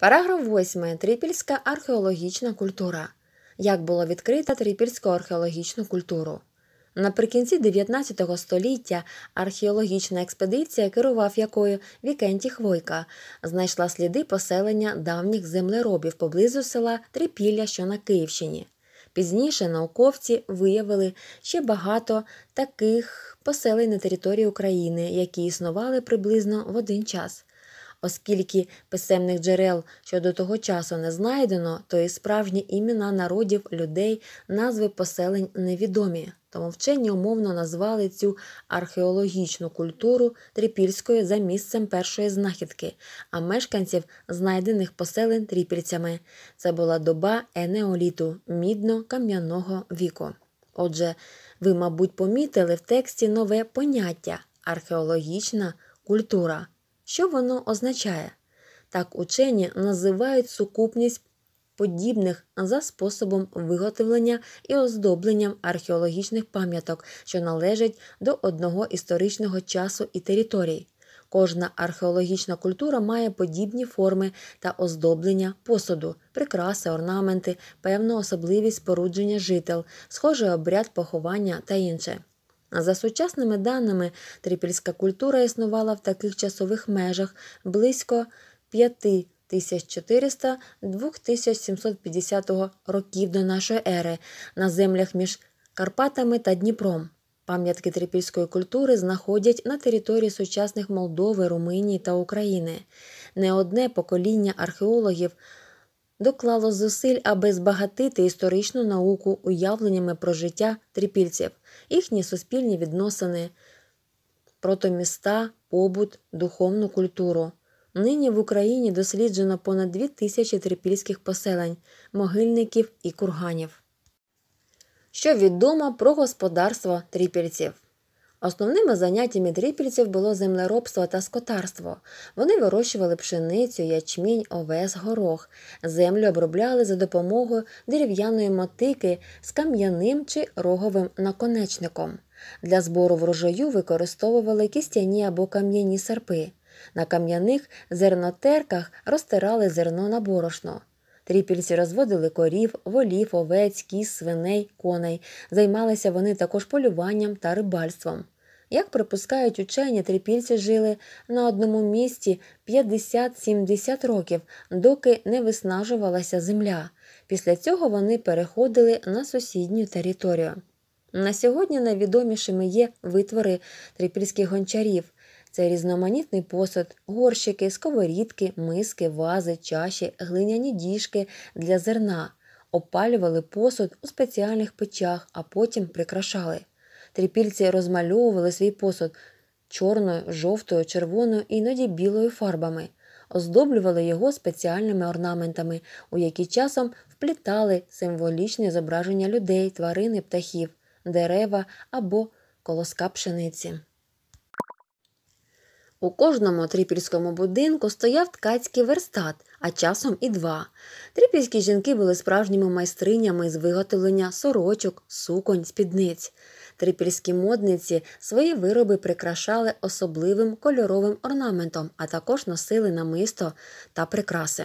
Параграф 8. Трипільська археологічна культура. Як було відкрита трипільську археологічну культуру? Наприкінці 19 століття археологічна експедиція, керував якою Вікенті Хвойка, знайшла сліди поселення давніх землеробів поблизу села Трипілля, що на Київщині. Пізніше науковці виявили ще багато таких поселень на території України, які існували приблизно в один час. Оскільки писемних джерел щодо того часу не знайдено, то і справжні імена народів, людей, назви поселень невідомі. Тому вчені умовно назвали цю археологічну культуру тріпільською за місцем першої знахідки, а мешканців знайдених поселень тріпільцями. Це була доба енеоліту, мідно-кам'яного віку. Отже, ви, мабуть, помітили в тексті нове поняття археологічна культура. Що воно означає? Так учені називають сукупність подібних за способом виготовлення і оздобленням археологічних пам'яток, що належать до одного історичного часу і територій. Кожна археологічна культура має подібні форми та оздоблення посуду, прикраси, орнаменти, певну особливість спорудження жител, схожий обряд поховання та інше. А за сучасними даними, трипільська культура існувала в таких часових межах близько 5400 2750 років до нашої ери на землях між Карпатами та Дніпром. Пам'ятки трипільської культури знаходять на території сучасних Молдови, Румунії та України. Не одне покоління археологів доклало зусиль, аби збагатити історичну науку уявленнями про життя трипільців, їхні суспільні відносини, протоміста, побут, духовну культуру. Нині в Україні досліджено понад 2 тисячі трипільських поселень, могильників і курганів. Що відомо про господарство трипільців? Основними заняттями дріпільців було землеробство та скотарство. Вони вирощували пшеницю, ячмінь, овес, горох, землю обробляли за допомогою дерев'яної мотики з кам'яним чи роговим наконечником. Для збору врожаю використовували кістяні або кам'яні серпи. На кам'яних зернотерках розтирали зерно на борошно. Тріпільці розводили корів, волів, овець, кіз, свиней, коней. Займалися вони також полюванням та рибальством. Як припускають учені, трипільці жили на одному місці 50-70 років, доки не виснажувалася земля. Після цього вони переходили на сусідню територію. На сьогодні найвідомішими є витвори трипільських гончарів. Це різноманітний посуд, горщики, сковорідки, миски, вази, чаші, глиняні діжки для зерна. Опалювали посуд у спеціальних печах, а потім прикрашали. Трипільці розмальовували свій посуд чорною, жовтою, червоною іноді білою фарбами, оздоблювали його спеціальними орнаментами, у які часом вплітали символічні зображення людей, тварини, птахів, дерева або колоска пшениці. У кожному трипільському будинку стояв ткацький верстат, а часом і два. Трипільські жінки були справжніми майстринями з виготовлення сорочок, суконь, спідниць. Трипільські модниці свої вироби прикрашали особливим кольоровим орнаментом, а також носили намисто та прикраси.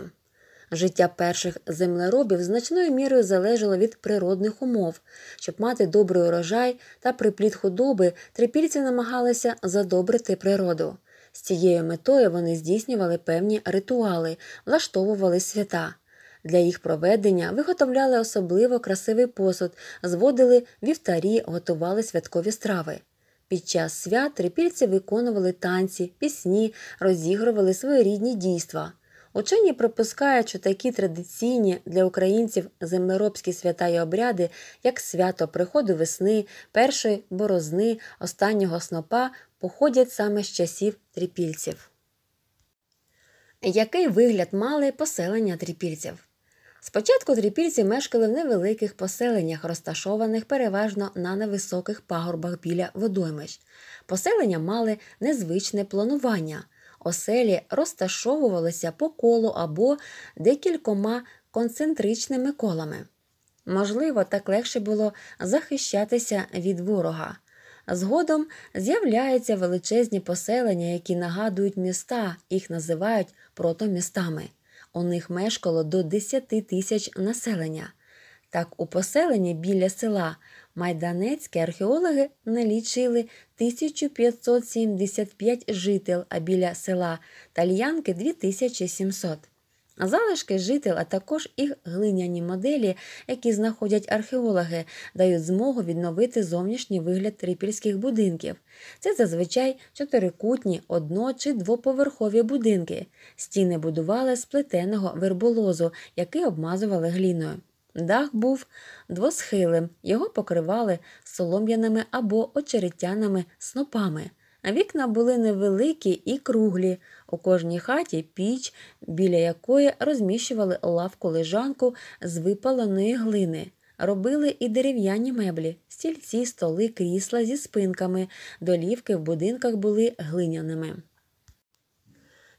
Життя перших землеробів значною мірою залежало від природних умов. Щоб мати добрий урожай та припліт худоби, трипільці намагалися задобрити природу. З цією метою вони здійснювали певні ритуали, влаштовували свята. Для їх проведення виготовляли особливо красивий посуд, зводили вівтарі, готували святкові страви. Під час свят трипільці виконували танці, пісні, розігрували свої рідні дійства. Учені припускають, що такі традиційні для українців землеробські свята й обряди, як свято приходу весни, першої борозни, останнього снопа, походять саме з часів трипільців. Який вигляд мали поселення трипільців? Спочатку трипільці мешкали в невеликих поселеннях, розташованих переважно на невисоких пагорбах біля водоймищ. Поселення мали незвичне планування. Оселі розташовувалися по колу або декількома концентричними колами. Можливо, так легше було захищатися від ворога. Згодом з'являються величезні поселення, які нагадують міста, їх називають протомістами. У них мешкало до 10 тисяч населення. Так, у поселенні біля села Майданецькі археологи налічили 1575 жителів, а біля села Тальянки 2700. Залишки жител, а також і глиняні моделі, які знаходять археологи, дають змогу відновити зовнішній вигляд трипільських будинків. Це зазвичай чотирикутні, одно чи двоповерхові будинки. Стіни будували з плетеного верболозу, який обмазували гліною. Дах був двосхилим, його покривали солом'яними або очеретяними снопами. Вікна були невеликі і круглі. У кожній хаті піч, біля якої розміщували лавку лежанку з випаленої глини. Робили і дерев'яні меблі, стільці, столи, крісла зі спинками, долівки в будинках були глиняними.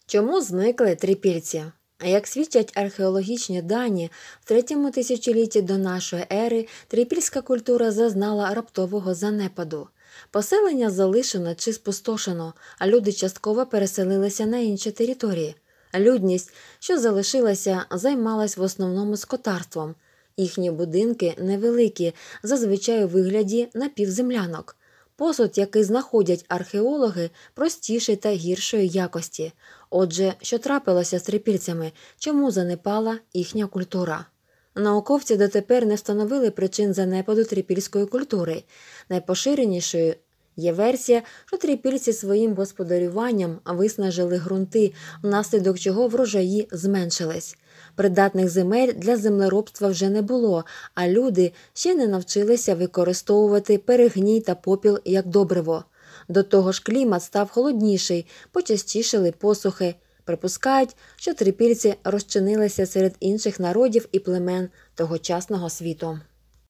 Чому зникли трипільці? Як свідчать археологічні дані, в третьому тисячолітті до нашої ери трипільська культура зазнала раптового занепаду. Поселення залишено чи спустошено, а люди частково переселилися на інші території. Людність, що залишилася, займалась в основному скотарством. Їхні будинки невеликі, зазвичай у вигляді напівземлянок. Посуд, який знаходять археологи, простіший та гіршої якості. Отже, що трапилося з трипільцями, чому занепала їхня культура? Науковці дотепер не встановили причин занепаду трипільської культури. Найпоширенішою є версія, що трипільці своїм господарюванням виснажили ґрунти, внаслідок чого врожаї зменшились. Придатних земель для землеробства вже не було, а люди ще не навчилися використовувати перегній та попіл як добриво. До того ж клімат став холодніший, почастішили посухи, Припускають, що трипільці розчинилися серед інших народів і племен тогочасного світу.